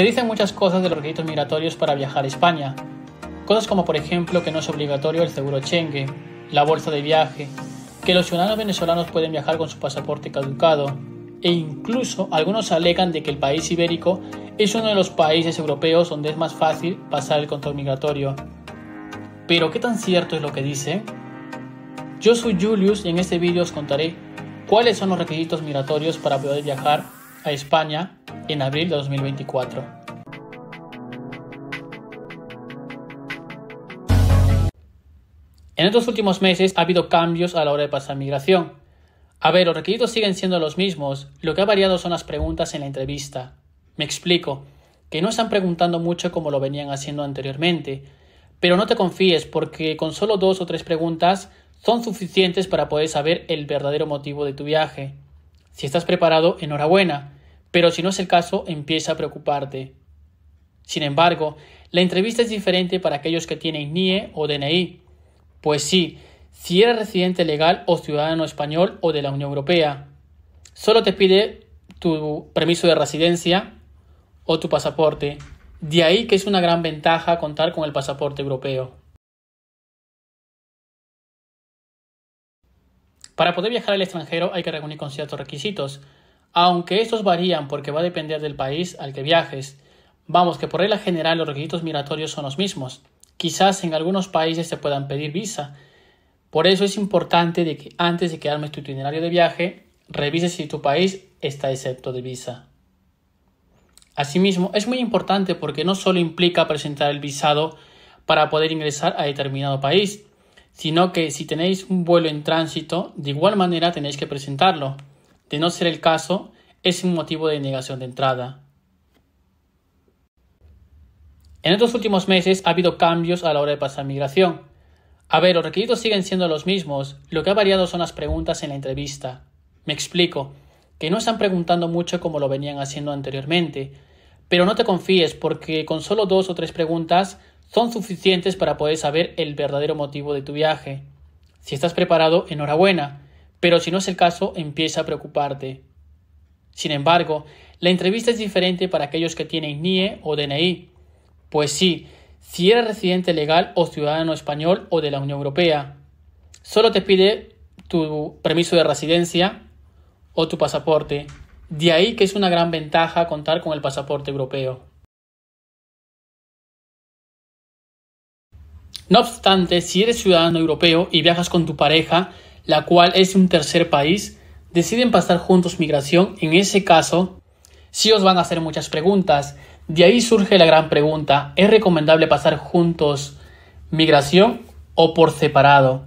Se dicen muchas cosas de los requisitos migratorios para viajar a España. Cosas como por ejemplo que no es obligatorio el seguro Schengen, la bolsa de viaje, que los ciudadanos venezolanos pueden viajar con su pasaporte caducado, e incluso algunos alegan de que el país ibérico es uno de los países europeos donde es más fácil pasar el control migratorio. Pero ¿qué tan cierto es lo que dice? Yo soy Julius y en este vídeo os contaré cuáles son los requisitos migratorios para poder viajar a España en abril de 2024. En estos últimos meses ha habido cambios a la hora de pasar migración. A ver, los requisitos siguen siendo los mismos, lo que ha variado son las preguntas en la entrevista. Me explico, que no están preguntando mucho como lo venían haciendo anteriormente, pero no te confíes porque con solo dos o tres preguntas son suficientes para poder saber el verdadero motivo de tu viaje. Si estás preparado, enhorabuena, pero si no es el caso, empieza a preocuparte. Sin embargo, la entrevista es diferente para aquellos que tienen NIE e o DNI. Pues sí, si eres residente legal o ciudadano español o de la Unión Europea. Solo te pide tu permiso de residencia o tu pasaporte. De ahí que es una gran ventaja contar con el pasaporte europeo. Para poder viajar al extranjero hay que reunir con ciertos requisitos, aunque estos varían porque va a depender del país al que viajes. Vamos, que por regla general los requisitos migratorios son los mismos. Quizás en algunos países se puedan pedir visa. Por eso es importante que antes de que armes tu itinerario de viaje, revises si tu país está excepto de visa. Asimismo, es muy importante porque no solo implica presentar el visado para poder ingresar a determinado país, sino que si tenéis un vuelo en tránsito, de igual manera tenéis que presentarlo. De no ser el caso, es un motivo de negación de entrada. En estos últimos meses ha habido cambios a la hora de pasar migración. A ver, los requisitos siguen siendo los mismos, lo que ha variado son las preguntas en la entrevista. Me explico, que no están preguntando mucho como lo venían haciendo anteriormente, pero no te confíes porque con solo dos o tres preguntas son suficientes para poder saber el verdadero motivo de tu viaje. Si estás preparado, enhorabuena, pero si no es el caso, empieza a preocuparte. Sin embargo, la entrevista es diferente para aquellos que tienen NIE o DNI. Pues sí, si eres residente legal o ciudadano español o de la Unión Europea. Solo te pide tu permiso de residencia o tu pasaporte. De ahí que es una gran ventaja contar con el pasaporte europeo. No obstante, si eres ciudadano europeo y viajas con tu pareja, la cual es un tercer país, deciden pasar juntos migración, en ese caso, sí os van a hacer muchas preguntas. De ahí surge la gran pregunta, ¿es recomendable pasar juntos migración o por separado?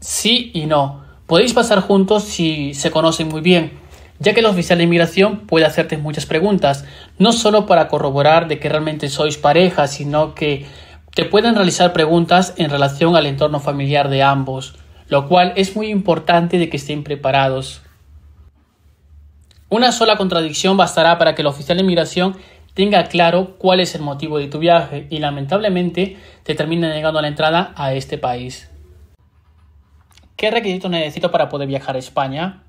Sí y no. Podéis pasar juntos si se conocen muy bien, ya que el oficial de inmigración puede hacerte muchas preguntas, no solo para corroborar de que realmente sois pareja, sino que te pueden realizar preguntas en relación al entorno familiar de ambos, lo cual es muy importante de que estén preparados. Una sola contradicción bastará para que el oficial de inmigración tenga claro cuál es el motivo de tu viaje y lamentablemente te termine negando la entrada a este país. ¿Qué requisitos necesito para poder viajar a España?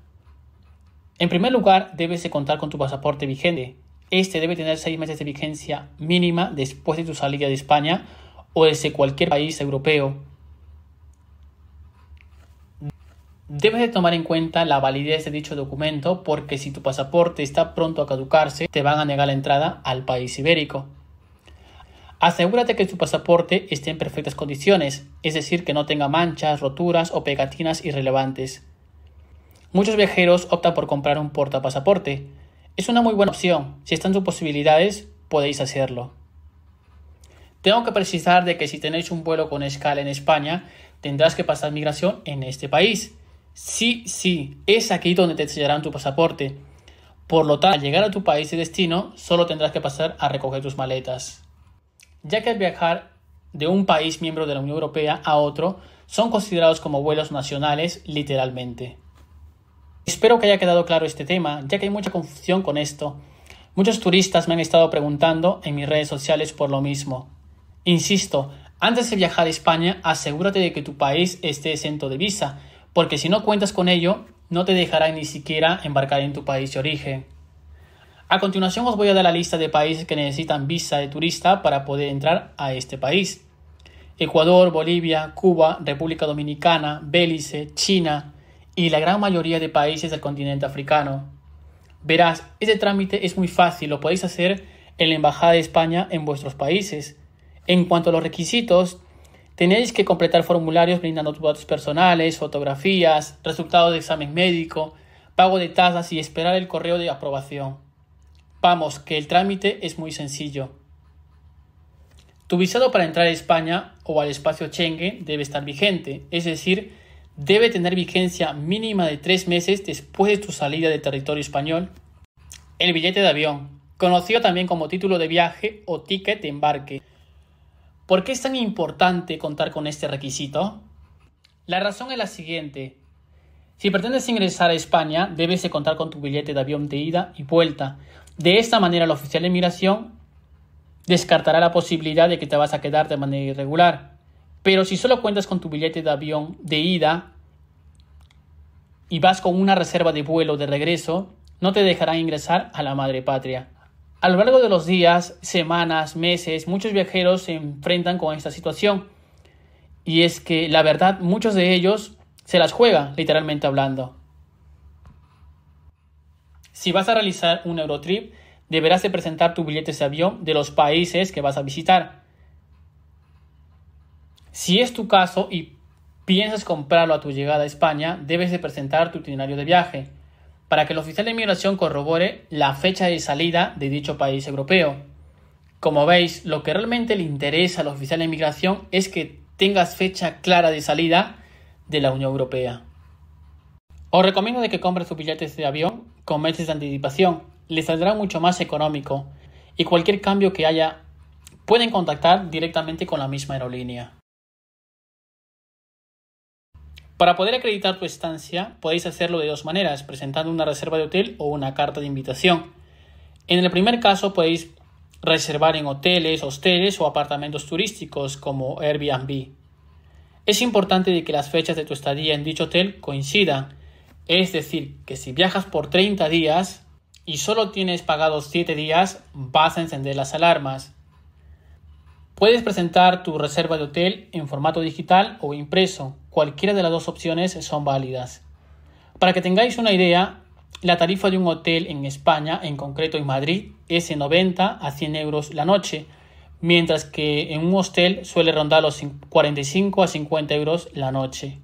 En primer lugar, debes de contar con tu pasaporte vigente. Este debe tener seis meses de vigencia mínima después de tu salida de España o desde cualquier país europeo, Debes de tomar en cuenta la validez de dicho documento porque si tu pasaporte está pronto a caducarse, te van a negar la entrada al país ibérico. Asegúrate que tu pasaporte esté en perfectas condiciones, es decir, que no tenga manchas, roturas o pegatinas irrelevantes. Muchos viajeros optan por comprar un portapasaporte. Es una muy buena opción. Si están sus posibilidades, podéis hacerlo. Tengo que precisar de que si tenéis un vuelo con escala en España, tendrás que pasar migración en este país. Sí, sí, es aquí donde te sellarán tu pasaporte. Por lo tanto, al llegar a tu país de destino, solo tendrás que pasar a recoger tus maletas. Ya que al viajar de un país miembro de la Unión Europea a otro son considerados como vuelos nacionales literalmente. Espero que haya quedado claro este tema, ya que hay mucha confusión con esto. Muchos turistas me han estado preguntando en mis redes sociales por lo mismo. Insisto, antes de viajar a España, asegúrate de que tu país esté exento de visa, porque si no cuentas con ello, no te dejarán ni siquiera embarcar en tu país de origen. A continuación os voy a dar la lista de países que necesitan visa de turista para poder entrar a este país. Ecuador, Bolivia, Cuba, República Dominicana, Belice, China y la gran mayoría de países del continente africano. Verás, este trámite es muy fácil, lo podéis hacer en la Embajada de España en vuestros países. En cuanto a los requisitos, tenéis que completar formularios brindando tus datos personales, fotografías, resultados de examen médico, pago de tasas y esperar el correo de aprobación. Vamos, que el trámite es muy sencillo. Tu visado para entrar a España o al espacio Schengen debe estar vigente, es decir, debe tener vigencia mínima de tres meses después de tu salida de territorio español. El billete de avión, conocido también como título de viaje o ticket de embarque, ¿Por qué es tan importante contar con este requisito? La razón es la siguiente. Si pretendes ingresar a España, debes de contar con tu billete de avión de ida y vuelta. De esta manera, el oficial de inmigración descartará la posibilidad de que te vas a quedar de manera irregular. Pero si solo cuentas con tu billete de avión de ida y vas con una reserva de vuelo de regreso, no te dejarán ingresar a la madre patria. A lo largo de los días, semanas, meses, muchos viajeros se enfrentan con esta situación. Y es que, la verdad, muchos de ellos se las juegan, literalmente hablando. Si vas a realizar un Eurotrip, deberás de presentar tu billete de avión de los países que vas a visitar. Si es tu caso y piensas comprarlo a tu llegada a España, debes de presentar tu itinerario de viaje, para que el oficial de inmigración corrobore la fecha de salida de dicho país europeo. Como veis, lo que realmente le interesa al oficial de inmigración es que tengas fecha clara de salida de la Unión Europea. Os recomiendo que compres sus billetes de avión con meses de anticipación, les saldrá mucho más económico y cualquier cambio que haya pueden contactar directamente con la misma aerolínea. Para poder acreditar tu estancia, podéis hacerlo de dos maneras, presentando una reserva de hotel o una carta de invitación. En el primer caso podéis reservar en hoteles, hosteles o apartamentos turísticos como Airbnb. Es importante de que las fechas de tu estadía en dicho hotel coincidan, es decir, que si viajas por 30 días y solo tienes pagados 7 días, vas a encender las alarmas. Puedes presentar tu reserva de hotel en formato digital o impreso. Cualquiera de las dos opciones son válidas. Para que tengáis una idea, la tarifa de un hotel en España, en concreto en Madrid, es de 90 a 100 euros la noche, mientras que en un hostel suele rondar los 45 a 50 euros la noche.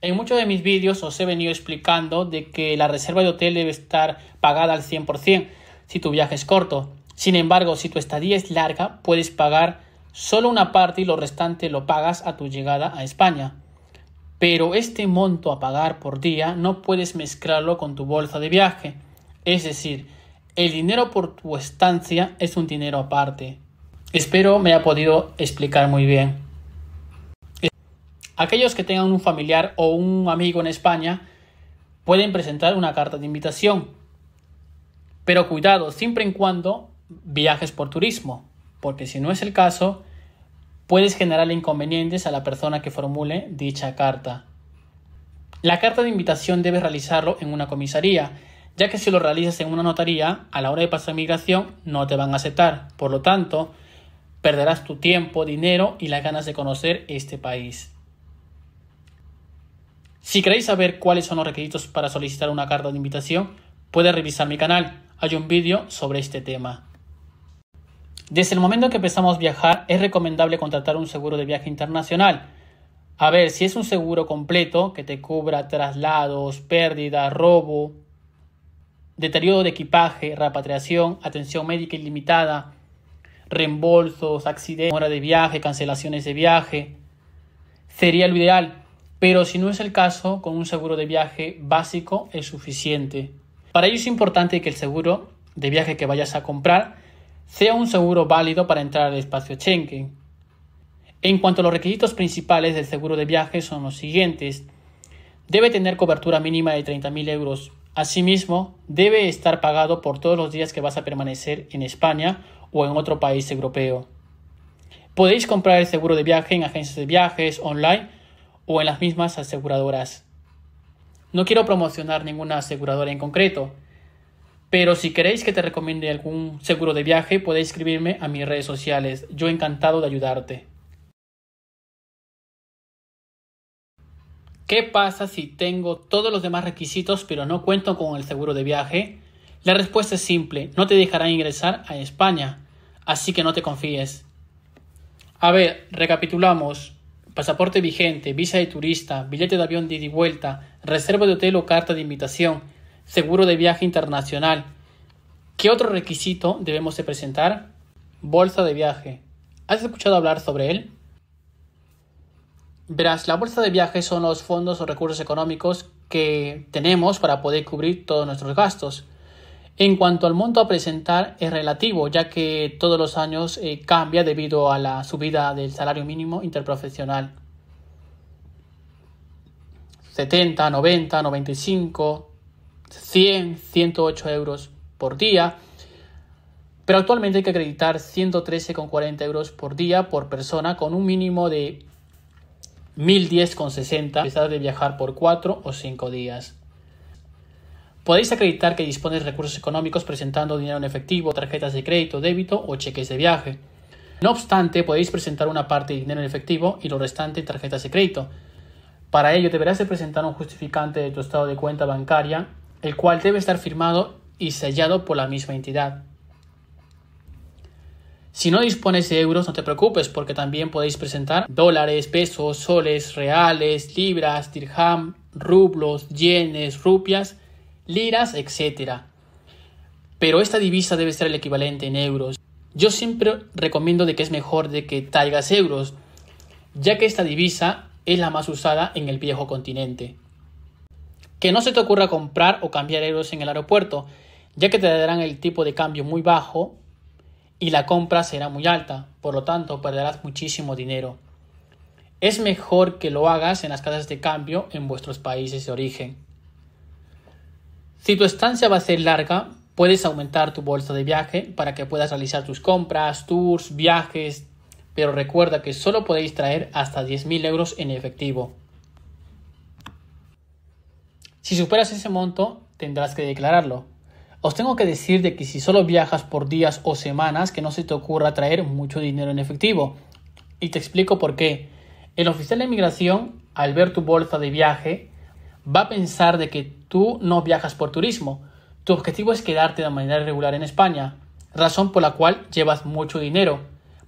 En muchos de mis vídeos os he venido explicando de que la reserva de hotel debe estar pagada al 100% si tu viaje es corto, sin embargo, si tu estadía es larga, puedes pagar solo una parte y lo restante lo pagas a tu llegada a España. Pero este monto a pagar por día no puedes mezclarlo con tu bolsa de viaje. Es decir, el dinero por tu estancia es un dinero aparte. Espero me haya podido explicar muy bien. Aquellos que tengan un familiar o un amigo en España pueden presentar una carta de invitación. Pero cuidado, siempre en cuando viajes por turismo, porque si no es el caso, puedes generar inconvenientes a la persona que formule dicha carta. La carta de invitación debes realizarlo en una comisaría, ya que si lo realizas en una notaría, a la hora de pasar migración no te van a aceptar. Por lo tanto, perderás tu tiempo, dinero y las ganas de conocer este país. Si queréis saber cuáles son los requisitos para solicitar una carta de invitación, puedes revisar mi canal. Hay un vídeo sobre este tema. Desde el momento en que empezamos a viajar es recomendable contratar un seguro de viaje internacional. A ver, si es un seguro completo que te cubra traslados, pérdida, robo, deterioro de equipaje, repatriación, atención médica ilimitada, reembolsos, accidentes, hora de viaje, cancelaciones de viaje, sería lo ideal. Pero si no es el caso, con un seguro de viaje básico es suficiente. Para ello es importante que el seguro de viaje que vayas a comprar sea un seguro válido para entrar al espacio Schengen. En cuanto a los requisitos principales del seguro de viaje son los siguientes. Debe tener cobertura mínima de 30.000 euros. Asimismo, debe estar pagado por todos los días que vas a permanecer en España o en otro país europeo. Podéis comprar el seguro de viaje en agencias de viajes, online o en las mismas aseguradoras. No quiero promocionar ninguna aseguradora en concreto, pero si queréis que te recomiende algún seguro de viaje, podéis escribirme a mis redes sociales. Yo encantado de ayudarte. ¿Qué pasa si tengo todos los demás requisitos pero no cuento con el seguro de viaje? La respuesta es simple, no te dejarán ingresar a España, así que no te confíes. A ver, recapitulamos. Pasaporte vigente, visa de turista, billete de avión de ida y vuelta, reserva de hotel o carta de invitación seguro de viaje internacional. ¿Qué otro requisito debemos de presentar? Bolsa de viaje. ¿Has escuchado hablar sobre él? Verás, la bolsa de viaje son los fondos o recursos económicos que tenemos para poder cubrir todos nuestros gastos. En cuanto al monto a presentar es relativo, ya que todos los años eh, cambia debido a la subida del salario mínimo interprofesional. 70, 90, 95, 100, 108 euros por día. Pero actualmente hay que acreditar 113,40 euros por día por persona con un mínimo de 1010,60 a pesar de viajar por 4 o 5 días. Podéis acreditar que dispones de recursos económicos presentando dinero en efectivo, tarjetas de crédito, débito o cheques de viaje. No obstante, podéis presentar una parte de dinero en efectivo y lo restante en tarjetas de crédito. Para ello deberás de presentar un justificante de tu estado de cuenta bancaria el cual debe estar firmado y sellado por la misma entidad. Si no dispones de euros, no te preocupes, porque también podéis presentar dólares, pesos, soles, reales, libras, dirham, rublos, yenes, rupias, liras, etc. Pero esta divisa debe ser el equivalente en euros. Yo siempre recomiendo de que es mejor de que traigas euros, ya que esta divisa es la más usada en el viejo continente. Que no se te ocurra comprar o cambiar euros en el aeropuerto, ya que te darán el tipo de cambio muy bajo y la compra será muy alta, por lo tanto perderás muchísimo dinero. Es mejor que lo hagas en las casas de cambio en vuestros países de origen. Si tu estancia va a ser larga, puedes aumentar tu bolsa de viaje para que puedas realizar tus compras, tours, viajes, pero recuerda que solo podéis traer hasta 10.000 euros en efectivo. Si superas ese monto, tendrás que declararlo. Os tengo que decir de que si solo viajas por días o semanas, que no se te ocurra traer mucho dinero en efectivo. Y te explico por qué. El oficial de inmigración, al ver tu bolsa de viaje, va a pensar de que tú no viajas por turismo. Tu objetivo es quedarte de manera irregular en España, razón por la cual llevas mucho dinero,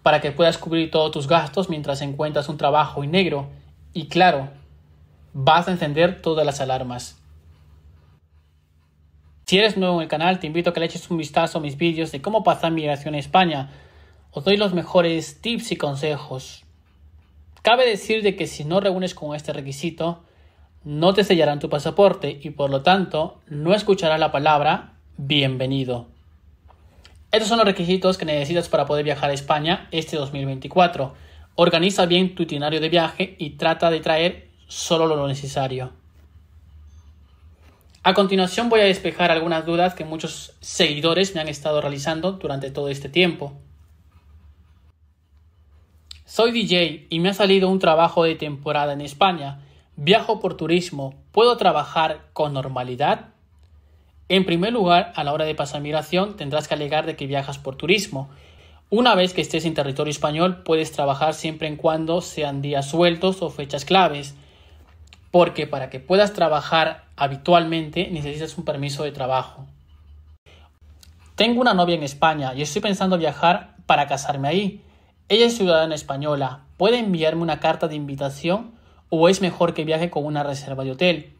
para que puedas cubrir todos tus gastos mientras encuentras un trabajo y negro. Y claro, vas a encender todas las alarmas. Si eres nuevo en el canal, te invito a que le eches un vistazo a mis vídeos de cómo pasar migración a España. Os doy los mejores tips y consejos. Cabe decir de que si no reúnes con este requisito, no te sellarán tu pasaporte y por lo tanto no escucharás la palabra bienvenido. Estos son los requisitos que necesitas para poder viajar a España este 2024. Organiza bien tu itinerario de viaje y trata de traer solo lo necesario. A continuación voy a despejar algunas dudas que muchos seguidores me han estado realizando durante todo este tiempo. Soy DJ y me ha salido un trabajo de temporada en España. Viajo por turismo. ¿Puedo trabajar con normalidad? En primer lugar, a la hora de pasar migración tendrás que alegar de que viajas por turismo. Una vez que estés en territorio español puedes trabajar siempre en cuando sean días sueltos o fechas claves porque para que puedas trabajar habitualmente necesitas un permiso de trabajo. Tengo una novia en España y estoy pensando viajar para casarme ahí. Ella es ciudadana española. ¿Puede enviarme una carta de invitación o es mejor que viaje con una reserva de hotel?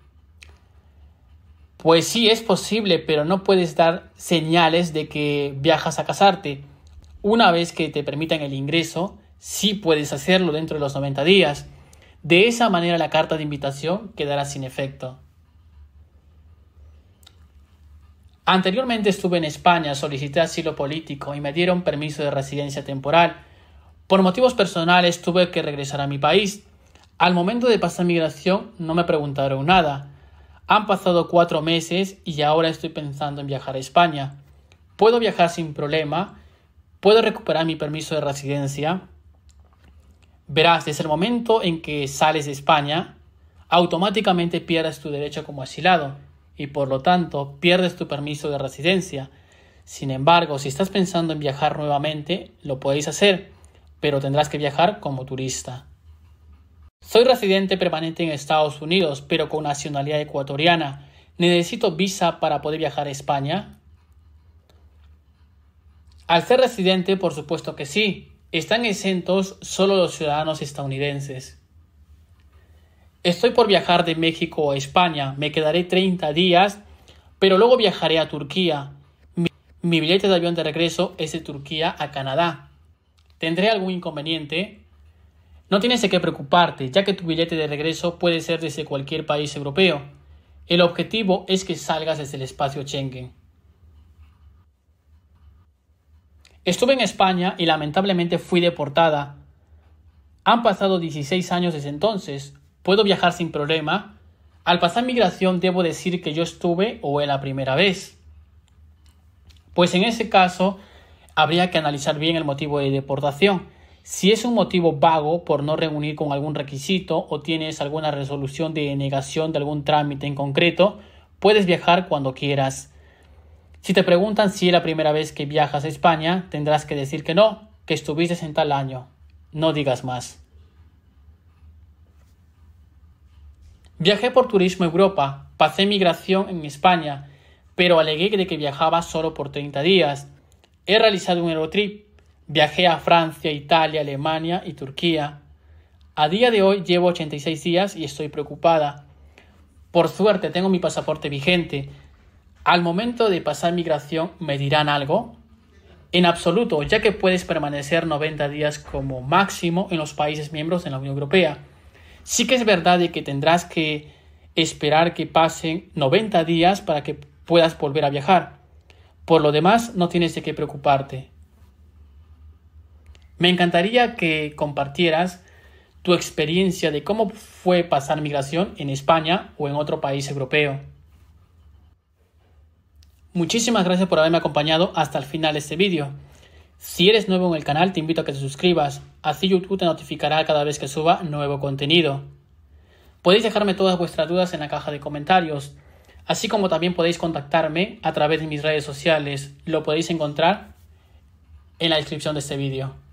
Pues sí, es posible, pero no puedes dar señales de que viajas a casarte. Una vez que te permitan el ingreso, sí puedes hacerlo dentro de los 90 días de esa manera la carta de invitación quedará sin efecto. Anteriormente estuve en España, solicité asilo político y me dieron permiso de residencia temporal. Por motivos personales tuve que regresar a mi país. Al momento de pasar migración no me preguntaron nada. Han pasado cuatro meses y ahora estoy pensando en viajar a España. Puedo viajar sin problema, puedo recuperar mi permiso de residencia, verás desde el momento en que sales de España, automáticamente pierdes tu derecho como asilado y por lo tanto pierdes tu permiso de residencia. Sin embargo, si estás pensando en viajar nuevamente, lo podéis hacer, pero tendrás que viajar como turista. Soy residente permanente en Estados Unidos, pero con nacionalidad ecuatoriana. ¿Necesito visa para poder viajar a España? Al ser residente, por supuesto que sí, están exentos solo los ciudadanos estadounidenses. Estoy por viajar de México a España, me quedaré 30 días, pero luego viajaré a Turquía. Mi, billete de avión de regreso es de Turquía a Canadá. ¿Tendré algún inconveniente? No tienes de qué preocuparte, ya que tu billete de regreso puede ser desde cualquier país europeo. El objetivo es que salgas desde el espacio Schengen. Estuve en España y lamentablemente fui deportada. Han pasado 16 años desde entonces. Puedo viajar sin problema. Al pasar migración debo decir que yo estuve o es la primera vez. Pues en ese caso habría que analizar bien el motivo de deportación. Si es un motivo vago por no reunir con algún requisito o tienes alguna resolución de negación de algún trámite en concreto, puedes viajar cuando quieras. Si te preguntan si es la primera vez que viajas a España, tendrás que decir que no, que estuviste en tal año. No digas más. Viajé por turismo a Europa, pasé migración en España, pero alegué de que viajaba solo por 30 días. He realizado un Eurotrip. Viajé a Francia, Italia, Alemania y Turquía. A día de hoy llevo 86 días y estoy preocupada. Por suerte tengo mi pasaporte vigente, al momento de pasar migración me dirán algo? En absoluto, ya que puedes permanecer 90 días como máximo en los países miembros de la Unión Europea. Sí que es verdad que tendrás que esperar que pasen 90 días para que puedas volver a viajar. Por lo demás, no tienes de qué preocuparte. Me encantaría que compartieras tu experiencia de cómo fue pasar migración en España o en otro país europeo. Muchísimas gracias por haberme acompañado hasta el final de este vídeo. Si eres nuevo en el canal, te invito a que te suscribas, así YouTube te notificará cada vez que suba nuevo contenido. Podéis dejarme todas vuestras dudas en la caja de comentarios, así como también podéis contactarme a través de mis redes sociales, lo podéis encontrar en la descripción de este vídeo.